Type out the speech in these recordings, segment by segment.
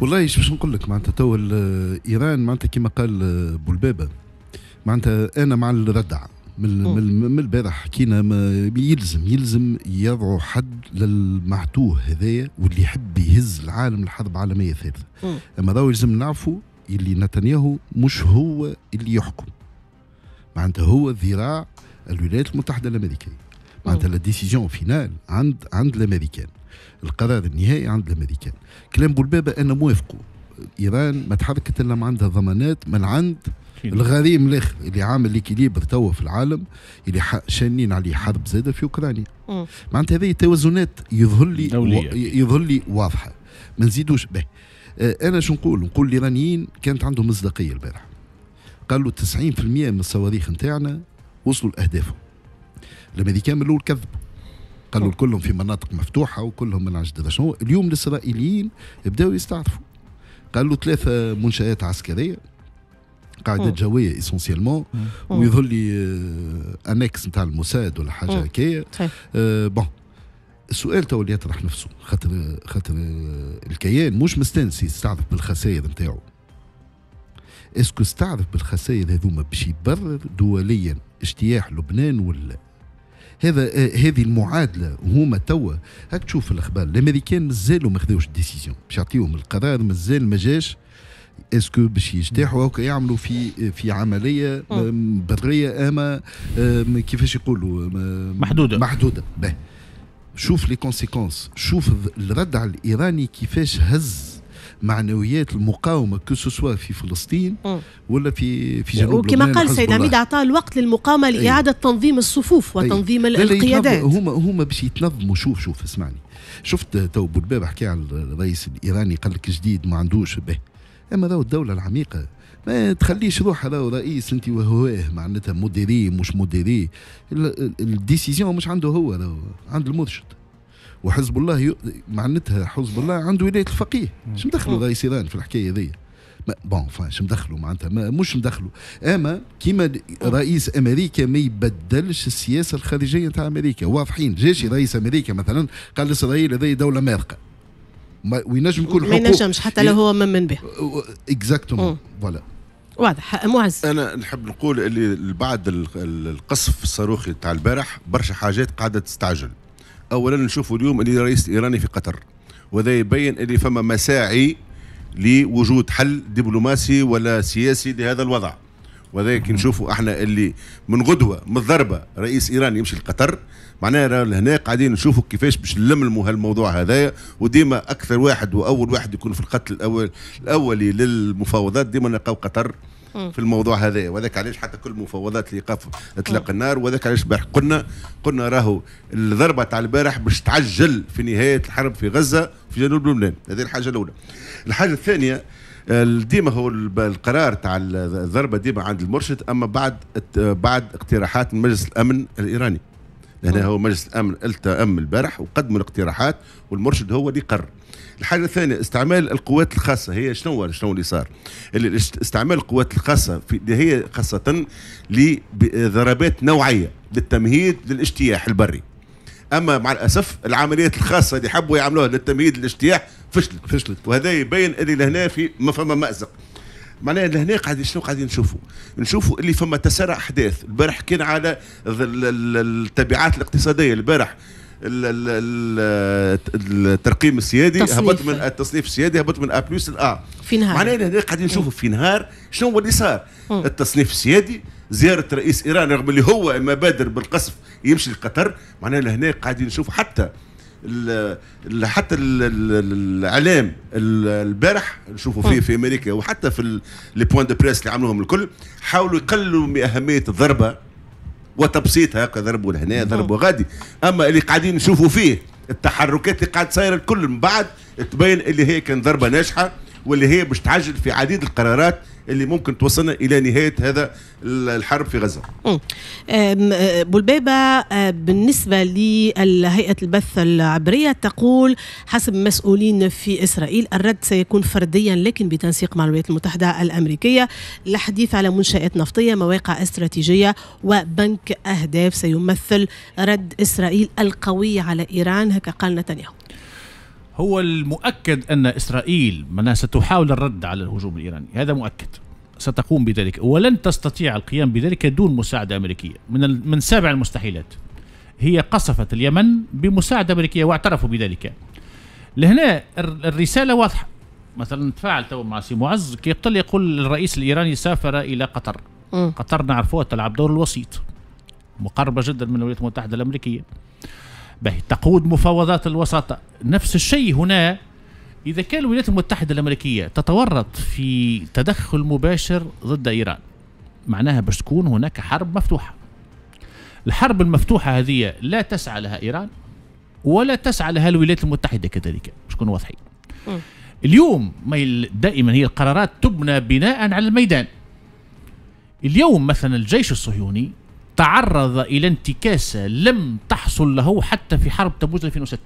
والله باش نقول لك معناتها تو ايران معناتها كما قال آه، بولبابه معناتها انا مع الردع من من البارح حكينا يلزم يلزم يضعوا حد للمعتوه هذايا واللي يحب يهز العالم لحرب عالميه ثالثه اما راهو يلزم نعرفوا اللي نتنياهو مش هو اللي يحكم معناتها هو ذراع الولايات المتحده الامريكيه معناتها لا ديسيزيون فينال عند عند الامريكان القرار النهائي عند الامريكان كلام بولبابه انا موافقه ايران ما تحركت الا عندها ضمانات من عند الغريم الاخر اللي عامل ليكيليبر توا في العالم اللي شانين عليه حرب زاده في اوكرانيا معناتها هذه توازنات يظهر لي و... يظهر لي واضحه ما نزيدوش به آه، انا شو نقول نقول الايرانيين كانت عندهم مصداقيه البارح قالوا 90% من الصواريخ نتاعنا وصلوا لاهدافهم الامريكان من الاول كذبوا قالوا كلهم في مناطق مفتوحه وكلهم من عجدة شنو اليوم الاسرائيليين بداوا يستعطفوا قالوا ثلاثه منشات عسكريه قاعده جويه اسونسيالمون ويظل لي انكس آه، نتاع الموساد ولا حاجه هكايا أه بون السؤال تو اللي يطرح نفسه خاطر خاطر آه، الكيان مش مستانس يستعرف بالخسائر نتاعو اسكو استعرف بالخسائر هذوما باش يبرر دوليا اجتياح لبنان ولا هذا آه، هذه المعادله وهما توا هاك تشوف الاخبار الامريكان مازالوا ما خذوش ديسيزيون باش يعطيهم القرار مازال ما جاش اسكو باش يجتاحوا هكا يعملوا في في عمليه بريه اما آه، كيفاش يقولوا آه، محدوده محدوده به شوف لي كونسيكونس شوف الرد على الايراني كيفاش هز معنويات المقاومه كو سوسوا في فلسطين ولا في في جنوب وكما قال السيد عميد اعطى الوقت للمقاومه لاعاده تنظيم الصفوف وتنظيم القيادات هما هما باش يتنظموا شوف شوف اسمعني شفت تو بولباب حكى على الرئيس الايراني قال لك جديد ما عندوش به اما راهو الدوله العميقه ما تخليش روح راهو رئيس انت وهواه معناتها مديري مش مديري الديسيزيون مش عنده هو راهو عند المرشد وحزب الله ي... معناتها حزب الله عنده ولايه الفقيه شو مدخلوا غاي سيران في الحكايه ذي بون فاش شو مدخلوا معناتها مش مدخلوا اما كيما رئيس امريكا ما يبدلش السياسه الخارجيه نتاع امريكا واضحين جيش رئيس امريكا مثلا قال اسرائيل هذه دوله مارقه وينجم يكون حقوق ما ينجمش حتى لو هو ممن به اكزاكتومون فوالا واضح معز انا نحب نقول اللي بعد القصف الصاروخي تاع البارح برشا حاجات قاعده تستعجل اولا نشوفوا اليوم اللي رئيس ايراني في قطر وهذا يبين اللي فما مساعي لوجود حل دبلوماسي ولا سياسي لهذا الوضع كي نشوفوا احنا اللي من غدوه من الضربه رئيس ايران يمشي لقطر معناها هنا قاعدين نشوفوا كيفاش باش نلملموا هالموضوع هذايا وديما اكثر واحد واول واحد يكون في القتل الاول الاولي للمفاوضات ديما نلقاو قطر في الموضوع هذا وذاك علاش حتى كل مفاوضات ايقاف اطلاق النار وذاك علاش البارح قلنا قلنا راهو الضربه تاع البارح باش تعجل في نهايه الحرب في غزه في جنوب لبنان هذه الحاجه الاولى الحاجه الثانيه ديما هو القرار تاع الضربه ديما عند المرشد اما بعد بعد اقتراحات من مجلس الامن الايراني هنا هو مجلس الامن التأم البارح وقدموا الاقتراحات والمرشد هو اللي قرر الحاجه الثانيه استعمال القوات الخاصه هي شنو شنو اللي صار اللي استعمال القوات الخاصه في هي خاصه لضربات نوعيه للتمهيد للاجتياح البري اما مع الاسف العمليات الخاصه اللي حبوا يعملوها للتمهيد للاجتياح فشلت فشلت وهذا يبين اللي لهنا في ما فما مازق معناها لهنا قاعدين شنو قاعدين نشوفوا نشوفوا اللي فما تسارع احداث البارح حكينا على التبعات الاقتصاديه البارح الترقيم السيادي هبط من التصنيف السيادي هبط من ا بلس ا في نهار معناها هنا قاعدين نشوفوا في نهار شنو هو اللي صار التصنيف السيادي زياره رئيس ايران رغم اللي هو ما بادر بالقصف يمشي لقطر معناها لهنا قاعدين نشوف حتى الـ حتى الاعلام البارح نشوفوا فيه في امريكا وحتى في لي بوان دو بريس اللي عملوهم الكل حاولوا يقللوا من اهميه الضربه وتبسيطها هكا ضربوا لهنا نعم. ضربوا غادي اما اللي قاعدين نشوفوا فيه التحركات اللي قاعد صايره الكل من بعد تبين اللي هي كان ضربه ناجحه واللي هي باش تعجل في عديد القرارات اللي ممكن توصلنا الى نهايه هذا الحرب في غزه. أه، بولبيبه أه، بالنسبه لهيئه البث العبريه تقول حسب مسؤولين في اسرائيل الرد سيكون فرديا لكن بتنسيق مع الولايات المتحده الامريكيه الحديث على منشات نفطيه مواقع استراتيجيه وبنك اهداف سيمثل رد اسرائيل القوي على ايران هكا قال نتنياهو. هو المؤكد أن إسرائيل منها ستحاول الرد على الهجوم الإيراني هذا مؤكد ستقوم بذلك ولن تستطيع القيام بذلك دون مساعدة أمريكية من, من سابع المستحيلات هي قصفت اليمن بمساعدة أمريكية واعترفوا بذلك لهنا الرسالة واضحة مثلا تفاعل تو مع سي معز كي يقول الرئيس الإيراني سافر إلى قطر م. قطر نعرفوها تلعب دور الوسيط مقربة جدا من الولايات المتحدة الأمريكية به تقود مفاوضات الوساطة نفس الشيء هنا إذا كان الولايات المتحدة الأمريكية تتورط في تدخل مباشر ضد إيران معناها باش تكون هناك حرب مفتوحة الحرب المفتوحة هذه لا تسعى لها إيران ولا تسعى لها الولايات المتحدة كذلك باش نكونوا واضحين اليوم دائما هي القرارات تبنى بناء على الميدان اليوم مثلا الجيش الصهيوني تعرض إلى انتكاسة لم يحصل له حتى في حرب تبوز 2006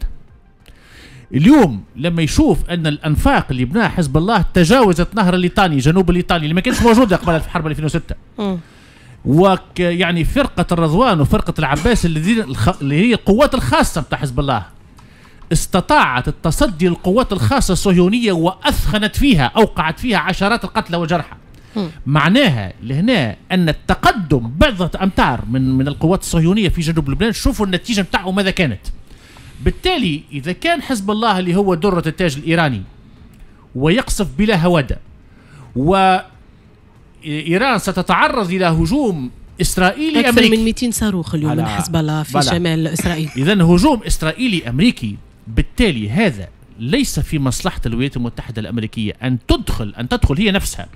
اليوم لما يشوف ان الانفاق اللي بناها حزب الله تجاوزت نهر الليطاني جنوب الليطاني اللي ما كانش موجوده قبل في حرب 2006 وك يعني فرقه الرضوان وفرقه العباس اللي, الخ... اللي هي القوات الخاصه بتاع حزب الله استطاعت التصدي للقوات الخاصه الصهيونيه واثخنت فيها اوقعت فيها عشرات القتلى والجرحى معناها لهنا ان التقدم بعضه امتار من من القوات الصهيونيه في جنوب لبنان شوفوا النتيجه نتاعه ماذا كانت بالتالي اذا كان حزب الله اللي هو دره التاج الايراني ويقصف بلا هواده و ايران ستتعرض الى هجوم اسرائيلي أكثر امريكي اكثر من 200 صاروخ اليوم من حزب الله في بلا. شمال اسرائيل اذا هجوم اسرائيلي امريكي بالتالي هذا ليس في مصلحه الولايات المتحده الامريكيه ان تدخل ان تدخل هي نفسها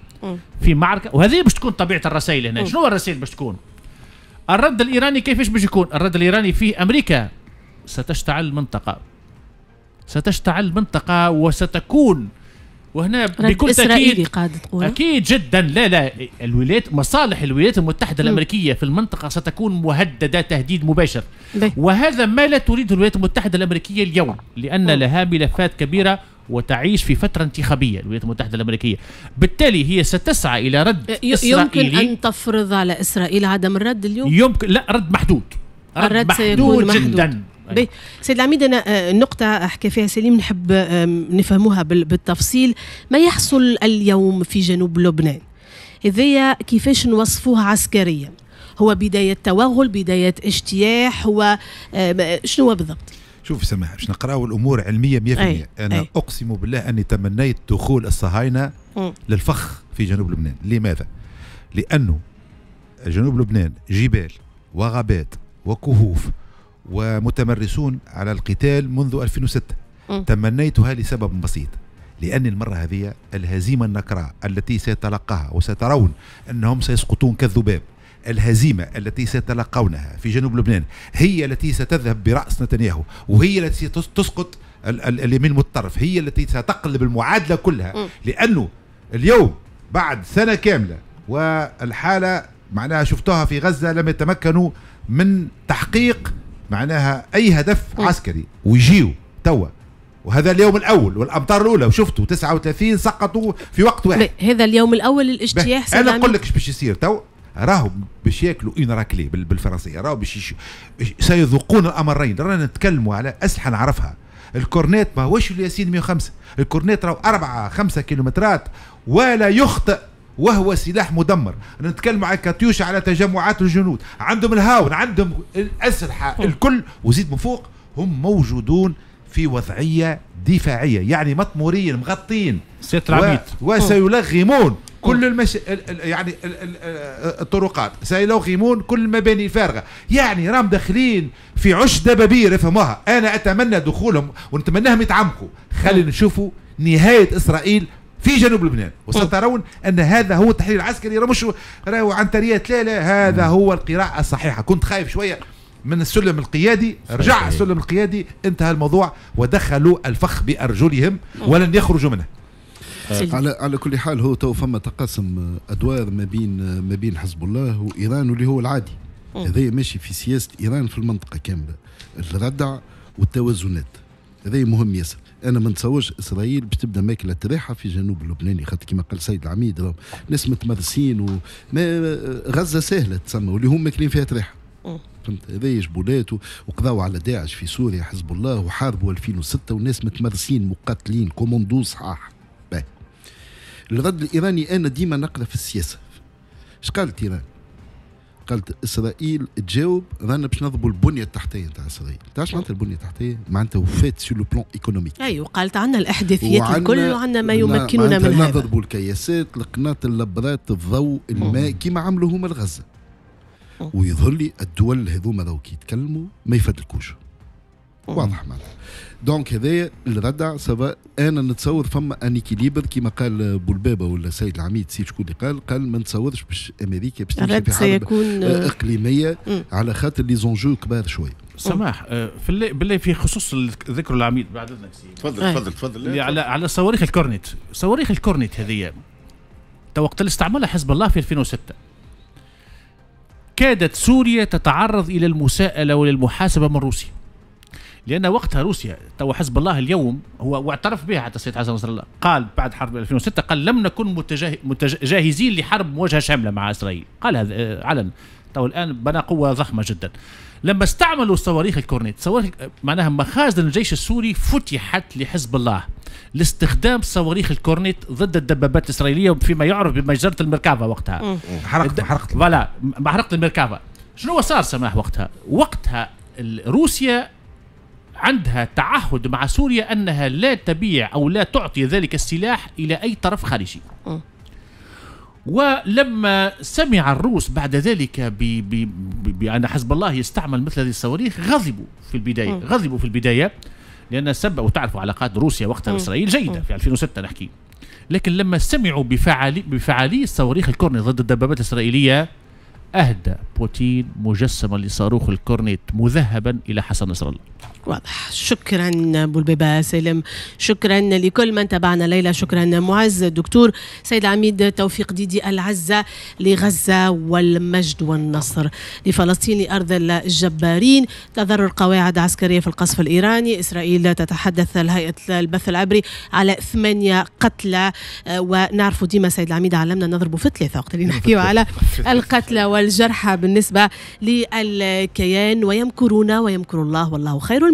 في معركه وهذه باش تكون طبيعه الرسائل هنا شنو الرسائل باش تكون الرد الايراني كيفاش باش يكون الرد الايراني فيه امريكا ستشتعل المنطقه ستشتعل المنطقه وستكون وهنا بكل تاكيد اكيد جدا لا لا الولايات مصالح الولايات المتحده الامريكيه في المنطقه ستكون مهدده تهديد مباشر وهذا ما لا تريده الولايات المتحده الامريكيه اليوم لان لها ملفات كبيره وتعيش في فترة انتخابية الولايات المتحدة الأمريكية بالتالي هي ستسعى إلى رد إسرائيلي يمكن أن تفرض على إسرائيل عدم الرد اليوم يمكن لا رد محدود رد رد محدود, محدود جدا أيوه. أيوه. سيد العميد انا آه، نقطه حكى فيها سليم نحب نفهموها بالتفصيل ما يحصل اليوم في جنوب لبنان هذيا كيفاش نوصفوها عسكريا هو بدايه توغل بدايه اجتياح آه، هو شنو بالضبط شوف سماح باش نقراو الامور علميه 100% انا أي. اقسم بالله اني تمنيت دخول الصهاينه للفخ في جنوب لبنان لماذا لانه جنوب لبنان جبال وغابات وكهوف ومتمرسون على القتال منذ 2006 م. تمنيتها لسبب بسيط لأن المرة هذه الهزيمة النكراء التي سيتلقاها وسترون أنهم سيسقطون كالذباب الهزيمة التي سيتلقونها في جنوب لبنان هي التي ستذهب برأس نتنياهو وهي التي ستسقط اليمين المتطرف هي التي ستقلب المعادلة كلها لأنه اليوم بعد سنة كاملة والحالة معناها شفتها في غزة لم يتمكنوا من تحقيق معناها أي هدف عسكري ويجيوا توا وهذا اليوم الاول والامطار الاولى وشفتوا 39 سقطوا في وقت واحد هذا اليوم الاول للاجتياح انا نقول لك باش يصير تو راهم باش ياكلوا اون راكلي بالفرنسيه راهو باش سيذوقون الامرين رانا نتكلموا على اسلحه نعرفها الكورنيت ما هوش الياسين 105 الكورنيت راهو 4 5 كيلومترات ولا يخطئ وهو سلاح مدمر نتكلم على كاتيوش على تجمعات الجنود عندهم الهاون عندهم الاسلحه الكل وزيد من فوق هم موجودون في وضعيه دفاعيه يعني مطمورين مغطين ستر و... وسيلغمون كل المش... يعني آه، الطرقات سيلو خيمون كل المباني الفارغه يعني راهم داخلين في عش دبابير افهموها انا اتمنى دخولهم ونتمناهم يتعمقوا خلينا نعم. نشوفوا نهايه اسرائيل في جنوب لبنان وسترون نعم. ان هذا هو التحليل العسكري مش راهو عنتريات لا لا هذا نعم. هو القراءه الصحيحه كنت خايف شويه من السلم القيادي رجع السلم القيادي انتهى الموضوع ودخلوا الفخ بارجلهم ولن يخرجوا منه آه، على على كل حال هو تو فما تقاسم ادوار ما بين ما بين حزب الله وايران واللي هو العادي هذا ماشي في سياسه ايران في المنطقه كامله الردع والتوازنات هذا مهم ياسر انا ما نتصورش اسرائيل باش تبدا ماكله تريحه في جنوب لبنان خاطر كما قال سيد العميد ناس متمرسين و غزه سهله تسمى واللي هم ماكلين فيها تريحه فهمت هذايا جبولات وقضوا على داعش في سوريا حزب الله وحاربوا 2006 والناس متمرسين مقاتلين كوموندو صحاح الرد الايراني انا ديما نقرا في السياسه اش قالت ايران؟ قالت اسرائيل تجاوب رانا باش نضربوا البنيه التحتيه نتاع اسرائيل، تعرف معناتها البنيه التحتيه؟ معناتها وفات سو لو بلون ايكونوميك. اي وقالت عندنا الاحداثيات الكل وعندنا ما يمكننا من هذا. نضربوا الكياسات، القناط، اللبرات، الضوء، الماء كيما عملوا هما لغزه. ويظهر لي الدول هذوما راهو كي يتكلموا ما يفدلكوش. واضح معناتها دونك هذايا الردع سافا انا نتصور فما ان اكيليبر كما قال بولبابه ولا السيد العميد سيد شكون اللي قال قال ما نتصورش باش امريكا باش تمشي في حرب سيكون اقليميه مم. على خاطر لي زونجو كبار شويه سماح بالله آه، بالله في خصوص ذكر العميد بعد اذنك سيدي تفضل إيه. تفضل تفضل على على صواريخ الكورنيت صواريخ الكورنيت هذه تو وقت اللي استعملها حزب الله في 2006 كادت سوريا تتعرض الى المساءله وللمحاسبه من روسيا لان وقتها روسيا تو حزب الله اليوم هو واعترف بها حتى السيد حسن نصر الله قال بعد حرب 2006 قال لم نكن متجاه جاهزين لحرب مواجهه شامله مع اسرائيل قال هذا آه، علن تو الان بنى قوه ضخمه جدا لما استعملوا صواريخ الكورنيت صواريخ معناها مخازن الجيش السوري فتحت لحزب الله لاستخدام صواريخ الكورنيت ضد الدبابات الاسرائيليه فيما يعرف بمجزره المركافه وقتها حرقت يعني حرقت فوالا حرقت المركافه شنو صار سماح وقتها وقتها روسيا عندها تعهد مع سوريا أنها لا تبيع أو لا تعطي ذلك السلاح إلى أي طرف خارجي ولما سمع الروس بعد ذلك بأن حزب الله يستعمل مثل هذه الصواريخ غضبوا في البداية غضبوا في البداية لأن سبقوا وتعرفوا علاقات روسيا وقتها وإسرائيل جيدة في 2006 نحكي لكن لما سمعوا بفعالي بفعالية صواريخ الكورنيت ضد الدبابات الإسرائيلية أهدى بوتين مجسما لصاروخ الكورنيت مذهبا إلى حسن نصر الله واضح شكرا بولبيبة سالم شكرا لكل من تابعنا ليلى شكرا معز الدكتور سيد عميد توفيق ديدي العزة لغزة والمجد والنصر لفلسطين أرض الجبارين تضرر قواعد عسكرية في القصف الإيراني إسرائيل تتحدث الهيئة البث العبري على ثمانية قتلى آه، ونعرفوا ديما سيد العميد علمنا نضربوا في ثلاثة وقت اللي نحكيو على القتلى والجرحى بالنسبة للكيان ويمكرون ويمكر الله والله خير المكر